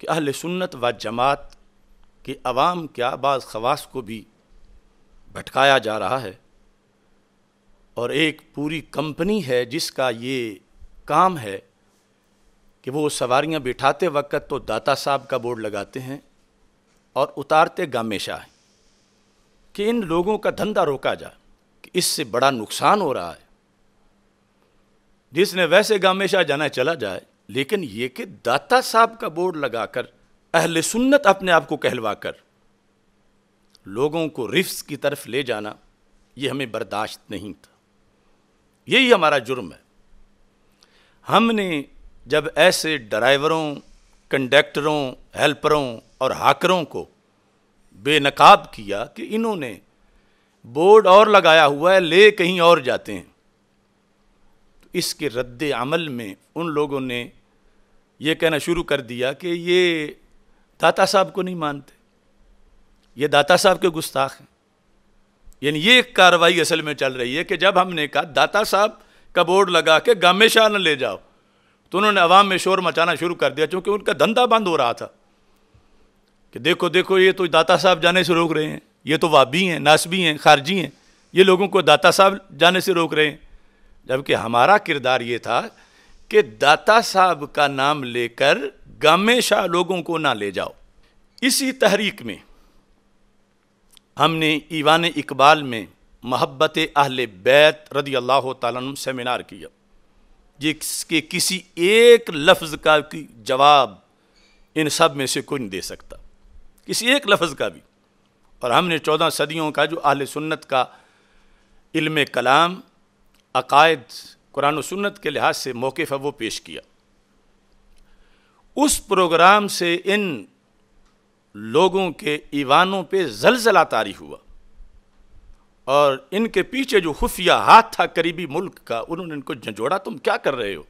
कि अहल सुन्नत व जमात के अवाम क्या बाज़ खवास को भी भटकाया जा रहा है और एक पूरी कंपनी है जिसका ये काम है कि वो सवारियाँ बिठाते वक्त तो दाता साहब का बोर्ड लगाते हैं और उतारते गामेशा शाह कि इन लोगों का धंधा रोका जाए कि इससे बड़ा नुकसान हो रहा है जिसने वैसे गामे जाना चला जाए लेकिन ये कि दाता साहब का बोर्ड लगाकर अहल सुन्नत अपने आप को कहलवाकर लोगों को रिफ्स की तरफ ले जाना ये हमें बर्दाश्त नहीं था यही हमारा जुर्म है हमने जब ऐसे ड्राइवरों कंडक्टरों हेल्परों और हाकरों को बेनकाब किया कि इन्होंने बोर्ड और लगाया हुआ है ले कहीं और जाते हैं इसके रद्द अमल में उन लोगों ने ये कहना शुरू कर दिया कि ये दाता साहब को नहीं मानते ये दाता साहब के गुस्ताख हैं यानी ये एक कार्रवाई असल में चल रही है कि जब हमने कहा दाता साहब का बोर्ड लगा के गामे शाह ले जाओ तो उन्होंने अवाम में शोर मचाना शुरू कर दिया क्योंकि उनका धंधा बंद हो रहा था कि देखो देखो ये तो दाता साहब जाने से रोक रहे हैं ये तो वाबी हैं नासबी हैं खारजी हैं ये लोगों को दाता साहब जाने से रोक रहे हैं जबकि हमारा किरदार ये था कि दाता साहब का नाम लेकर गमेशा लोगों को ना ले जाओ इसी तहरीक में हमने ईवान इकबाल में महब्बत अहल बैत रदी अल्लाह तुम सेमिनार किया जिसके किसी एक लफ्ज़ का जवाब इन सब में से कोई नहीं दे सकता किसी एक लफ्ज़ का भी और हमने चौदह सदियों का जो अहल सुन्नत का इल्म कलाम अकायद कुरान सुन्नत के लिहाज से मौक़ है वो पेश किया उस प्रोग्राम से इन लोगों के ईवानों पे जलजला तारी हुआ और इनके पीछे जो खुफिया हाथ था करीबी मुल्क का उन्होंने इनको झंझोड़ा तुम क्या कर रहे हो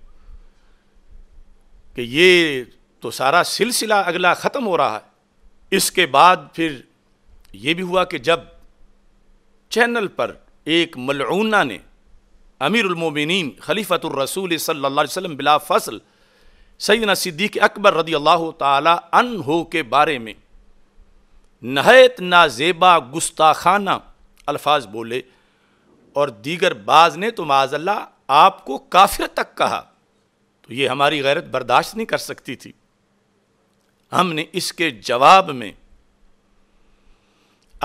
कि ये तो सारा सिलसिला अगला ख़त्म हो रहा है इसके बाद फिर ये भी हुआ कि जब चैनल पर एक मलूना ने अमीर अमीरमिन खलीफ़तरसूल सल्ला वसम बिला फसल सैदना सिद्दीक अकबर रदी अल्लाह तन हो के बारे में नहायत नाजेबा गुस्ताखाना अल्फाज बोले और दीगर बाज ने तो माजल्ला आपको काफिर तक कहा तो ये हमारी गैरत बर्दाश्त नहीं कर सकती थी हमने इसके जवाब में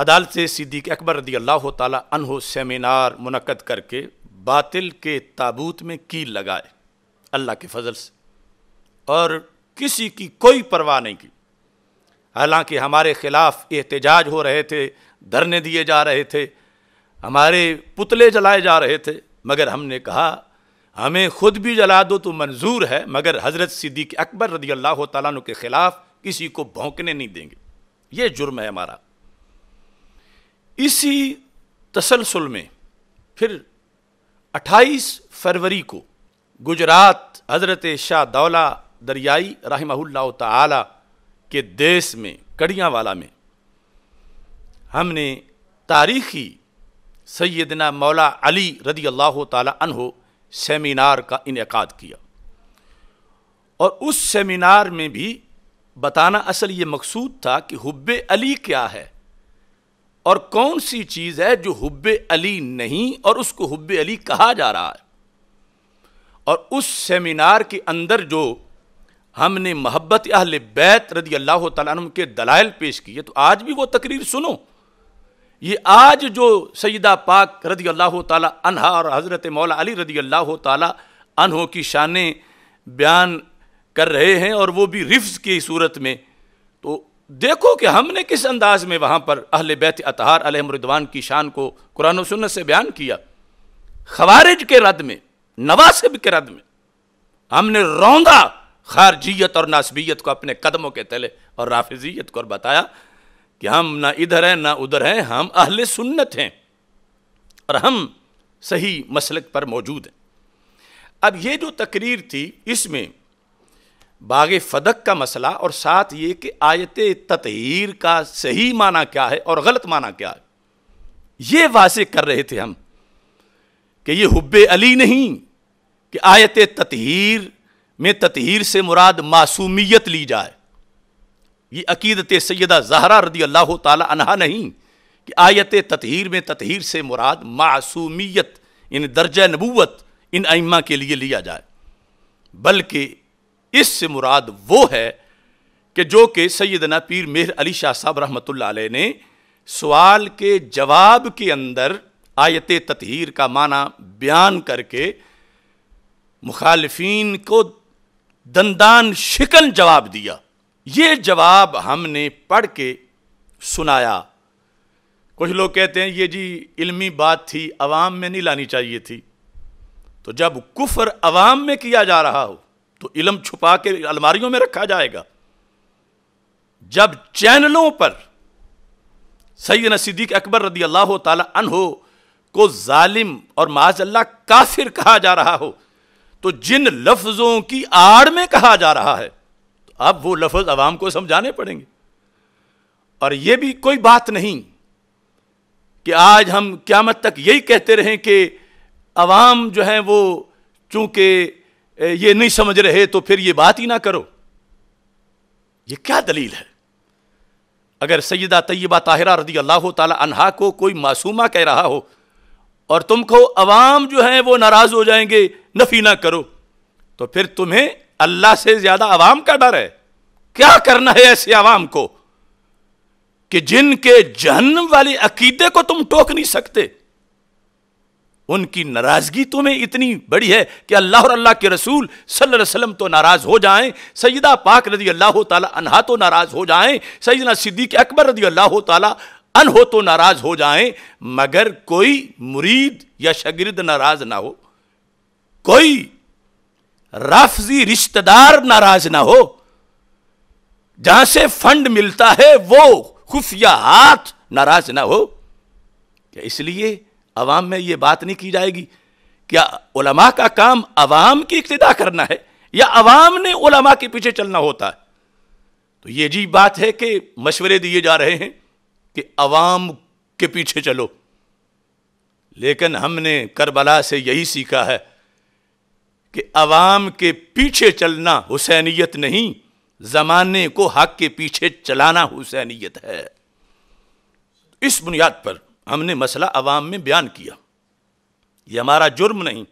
अदालत सिद्दीक अकबर रदी अल्लाह तन सेमिनार मनक़द करके बातिल के ताबूत में कील लगाए अल्लाह के फजल से और किसी की कोई परवाह नहीं की हालांकि हमारे ख़िलाफ़ एहतजाज हो रहे थे धरने दिए जा रहे थे हमारे पुतले जलाए जा रहे थे मगर हमने कहा हमें खुद भी जला दो तो मंजूर है मगर हज़रत सिद्दीक अकबर रदी अल्लाह तु के ख़िलाफ़ किसी को भौंकने नहीं देंगे ये जुर्म है हमारा इसी तसलसल में फिर अट्ठाईस फरवरी को गुजरात हजरत शाह दौला दरियाई रहमहुल्ला के देश में कड़ियावाला में हमने तारीखी सैदना मौला अली रदी अल्लाह तहो सेमिनार का इनका किया और उस सेमिनार में भी बताना असल ये मकसूद था कि हुब्बे अली क्या है और कौन सी चीज़ है जो हुब अली नहीं और उसको हुब अली कहा जा रहा है और उस सेमिनार के अंदर जो हमने मोहब्बत अहल बैत रदी अल्लाह तुम के दलाइल पेश किए तो आज भी वो तकरीर सुनो ये आज जो सईदा पाक रदी अल्लाह तहा और हज़रत मौला अली रदी अल्लाह तहों की शान बयान कर रहे हैं और वो भी रिफ्स की सूरत में तो देखो कि हमने किस अंदाज में वहाँ पर अहल बैत अतहार अलहमरदवान की शान को कुरान सुन्नत से बयान किया खवारिज के रद में नवासिब के रद में हमने रौंदा खारजियत और नासबियत को अपने कदमों के तले और राफिजियत को और बताया कि हम ना इधर हैं ना उधर हैं हम अहल सुन्नत हैं और हम सही मसलक पर मौजूद हैं अब ये जो तकरीर थी इसमें बाग फदक का मसला और साथ ये कि आयत ततहीर का सही माना क्या है और गलत माना क्या है ये वाजे कर रहे थे हम कि ये हुब अली नहीं कि आयत ततहीर में ततहीर से मुराद मासूमियत ली जाए ये अकीदत सैदा जहरा रदी अल्लाह तहा नहीं कि आयत ततहीर में ततहीर से मुराद मासूमियत इन दर्ज नबूत इन अइमा के लिए लिया जाए बल्कि इससे मुराद वो है कि जो कि सैदना पीर मेहर अली शाह साहब रहमत ने सवाल के जवाब के अंदर आयत ततहीर का माना बयान करके मुखालफन को दंदान शिकन जवाब दिया ये जवाब हमने पढ़ के सुनाया कुछ लोग कहते हैं ये जी इल्मी बात थी अवाम में नहीं लानी चाहिए थी तो जब कुफर अवाम में किया जा रहा हो तो इलम छुपा के अलमारियों में रखा जाएगा जब चैनलों पर सैदन सिद्दीक अकबर रदी अल्लाह तहो को जालिम और माज अल्लाह काफिर कहा जा रहा हो तो जिन लफ्ज़ों की आड़ में कहा जा रहा है तो अब वो लफ्ज़ अवाम को समझाने पड़ेंगे और ये भी कोई बात नहीं कि आज हम क्यामत तक यही कहते रहें कि आवाम जो है वो चूंकि ये नहीं समझ रहे तो फिर ये बात ही ना करो ये क्या दलील है अगर सैदा तय्यबा ताहिरा रदी अल्लाह तहा को कोई मासूमा कह रहा हो और तुम कहो अवाम जो है वो नाराज़ हो जाएंगे नफी ना करो तो फिर तुम्हें अल्लाह से ज़्यादा अवाम का डर है क्या करना है ऐसे अवाम को कि जिनके जहन्नम वाले अकीदे को तुम टोक नहीं सकते उनकी नाराज़गी तो में इतनी बड़ी है कि अल्लाह और अल्लाह के रसूल सल्लल्लाहु अलैहि वसल्लम तो नाराज़ हो जाएं सैदा पाक रदी अल्लाह तहा तो नाराज़ हो जाएं सैदना सिद्दीक अकबर रदी अल्लाह तहो तो नाराज़ हो जाएं मगर कोई मुरीद या शगिर्द नाराज़ ना हो कोई राफजी रिश्तेदार नाराज़ ना हो जहाँ से फंड मिलता है वो खुफिया हाथ नाराज़ ना हो इसलिए अवाम में ये बात नहीं की जाएगी क्या उलमा का काम अवाम की इब्तदा करना है या अवाम ने उलमा के पीछे चलना होता है तो ये जी बात है कि मशवरे दिए जा रहे हैं कि अवाम के पीछे चलो लेकिन हमने करबला से यही सीखा है कि अवाम के पीछे चलना हुसैनियत नहीं ज़माने को हक के पीछे चलाना हुसैनियत है इस बुनियाद पर हमने मसला अवाम में बयान किया ये हमारा जुर्म नहीं